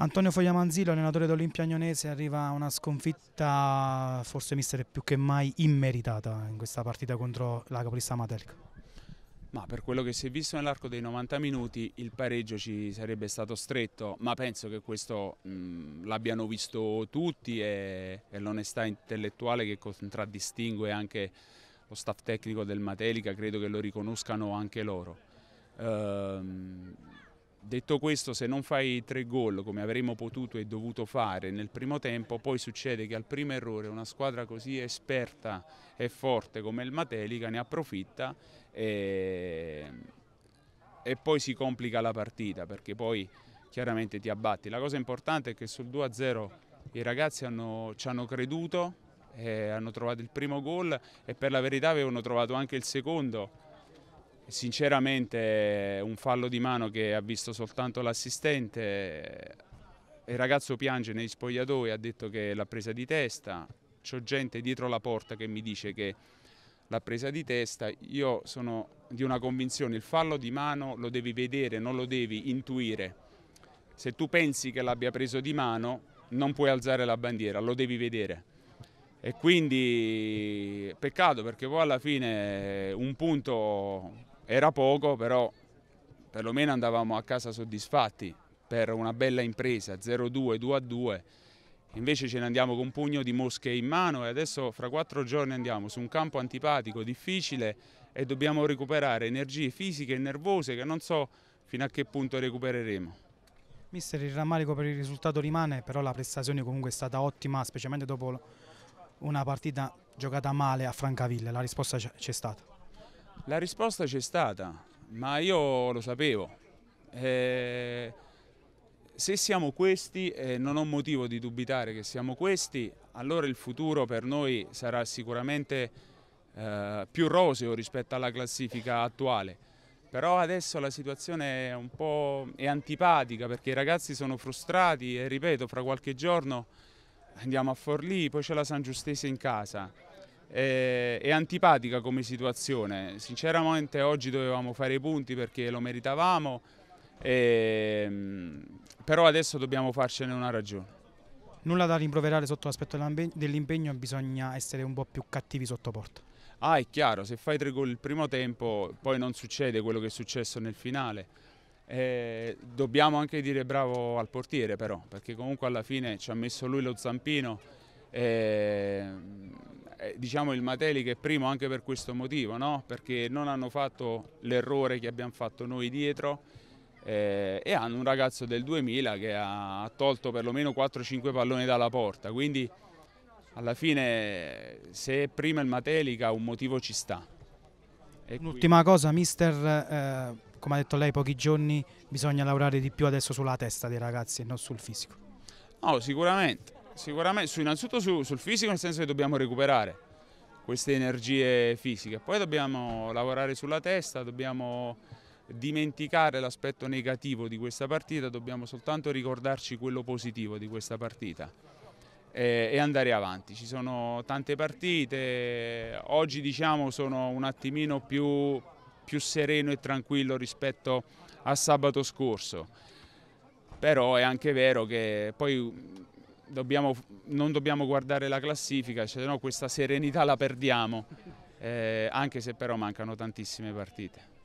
Antonio Fogliamanzillo, allenatore d'Olimpia Agnonese, arriva a una sconfitta forse mister più che mai immeritata in questa partita contro la capolista Matelica. Ma per quello che si è visto nell'arco dei 90 minuti il pareggio ci sarebbe stato stretto, ma penso che questo l'abbiano visto tutti e, e l'onestà intellettuale che contraddistingue anche lo staff tecnico del Matelica credo che lo riconoscano anche loro. Ehm, Detto questo, se non fai tre gol come avremmo potuto e dovuto fare nel primo tempo, poi succede che al primo errore una squadra così esperta e forte come il Matelica ne approfitta e, e poi si complica la partita perché poi chiaramente ti abbatti. La cosa importante è che sul 2-0 i ragazzi hanno, ci hanno creduto, hanno trovato il primo gol e per la verità avevano trovato anche il secondo Sinceramente un fallo di mano che ha visto soltanto l'assistente, il ragazzo piange negli spogliatoi, ha detto che l'ha presa di testa, c'ho gente dietro la porta che mi dice che l'ha presa di testa, io sono di una convinzione, il fallo di mano lo devi vedere, non lo devi intuire. Se tu pensi che l'abbia preso di mano, non puoi alzare la bandiera, lo devi vedere. E quindi peccato perché poi alla fine un punto era poco, però perlomeno andavamo a casa soddisfatti per una bella impresa, 0-2, 2-2. Invece ce ne andiamo con un pugno di mosche in mano e adesso fra quattro giorni andiamo su un campo antipatico, difficile e dobbiamo recuperare energie fisiche e nervose che non so fino a che punto recupereremo. Mister, il rammarico per il risultato rimane, però la prestazione comunque è stata ottima, specialmente dopo una partita giocata male a Francaville, la risposta c'è stata. La risposta c'è stata, ma io lo sapevo. Eh, se siamo questi, e eh, non ho motivo di dubitare che siamo questi, allora il futuro per noi sarà sicuramente eh, più roseo rispetto alla classifica attuale. Però adesso la situazione è un po' è antipatica perché i ragazzi sono frustrati e ripeto, fra qualche giorno andiamo a Forlì, poi c'è la San Giustese in casa è, antipatica come situazione. Sinceramente oggi dovevamo fare i punti perché lo meritavamo, e, ehm, però adesso dobbiamo farcene una ragione. Nulla da rimproverare sotto l'aspetto dell'impegno, bisogna essere un po' più cattivi sotto porta. Ah, è chiaro, se fai tre gol il primo tempo poi non succede quello che è successo nel finale. Eh, dobbiamo anche dire bravo al portiere però, perché comunque alla fine ci ha messo lui lo zampino. Eh, diciamo, il Matelica è primo anche per questo motivo, no? perché non hanno fatto l'errore che abbiamo fatto noi dietro eh, e hanno un ragazzo del 2000 che ha tolto perlomeno 4-5 palloni dalla porta, quindi alla fine se è prima il Matelica un motivo ci sta. Un'ultima cosa, mister, eh, come ha detto lei pochi giorni, bisogna lavorare di più adesso sulla testa dei ragazzi e non sul fisico. No, sicuramente, sicuramente innanzitutto sul fisico nel senso che dobbiamo recuperare queste energie fisiche. Poi dobbiamo lavorare sulla testa, dobbiamo dimenticare l'aspetto negativo di questa partita, dobbiamo soltanto ricordarci quello positivo di questa partita e, e andare avanti. Ci sono tante partite, oggi diciamo sono un attimino più, più sereno e tranquillo rispetto a sabato scorso, però è anche vero che poi dobbiamo, non dobbiamo guardare la classifica, se no questa serenità la perdiamo, eh, anche se però mancano tantissime partite.